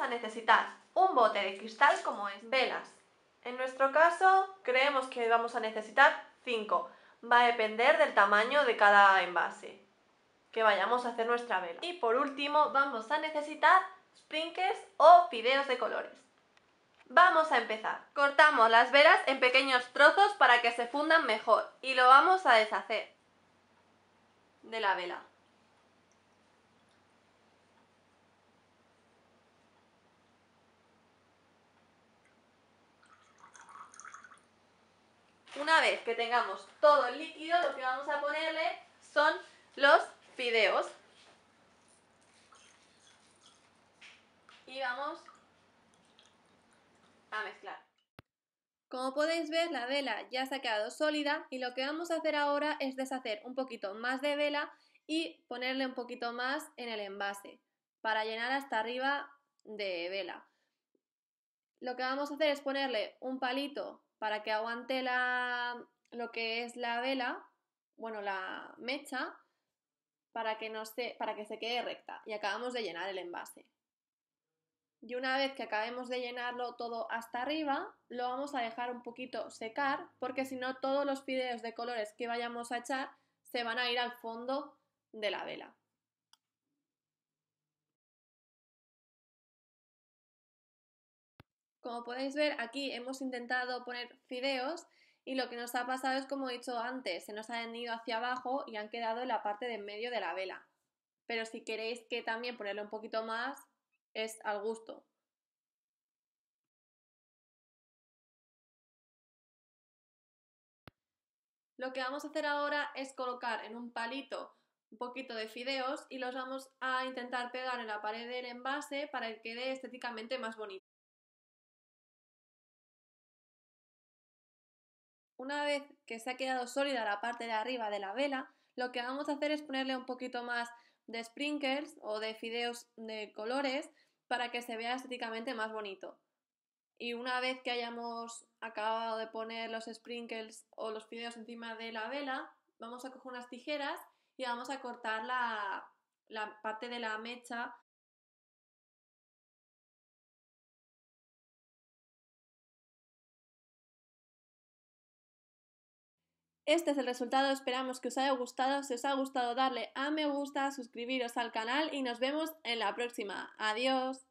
a necesitar un bote de cristal como es velas. En nuestro caso creemos que vamos a necesitar 5. Va a depender del tamaño de cada envase que vayamos a hacer nuestra vela. Y por último vamos a necesitar sprinkles o fideos de colores. Vamos a empezar. Cortamos las velas en pequeños trozos para que se fundan mejor y lo vamos a deshacer de la vela. Una vez que tengamos todo el líquido, lo que vamos a ponerle son los fideos. Y vamos a mezclar. Como podéis ver, la vela ya se ha quedado sólida y lo que vamos a hacer ahora es deshacer un poquito más de vela y ponerle un poquito más en el envase para llenar hasta arriba de vela. Lo que vamos a hacer es ponerle un palito para que aguante la, lo que es la vela, bueno, la mecha, para que, no se, para que se quede recta. Y acabamos de llenar el envase. Y una vez que acabemos de llenarlo todo hasta arriba, lo vamos a dejar un poquito secar, porque si no todos los pideos de colores que vayamos a echar se van a ir al fondo de la vela. Como podéis ver, aquí hemos intentado poner fideos y lo que nos ha pasado es, como he dicho antes, se nos han ido hacia abajo y han quedado en la parte de en medio de la vela. Pero si queréis que también ponerle un poquito más, es al gusto. Lo que vamos a hacer ahora es colocar en un palito un poquito de fideos y los vamos a intentar pegar en la pared del envase para que quede estéticamente más bonito. Una vez que se ha quedado sólida la parte de arriba de la vela, lo que vamos a hacer es ponerle un poquito más de sprinkles o de fideos de colores para que se vea estéticamente más bonito. Y una vez que hayamos acabado de poner los sprinkles o los fideos encima de la vela, vamos a coger unas tijeras y vamos a cortar la, la parte de la mecha Este es el resultado, esperamos que os haya gustado. Si os ha gustado, darle a me gusta, suscribiros al canal y nos vemos en la próxima. Adiós.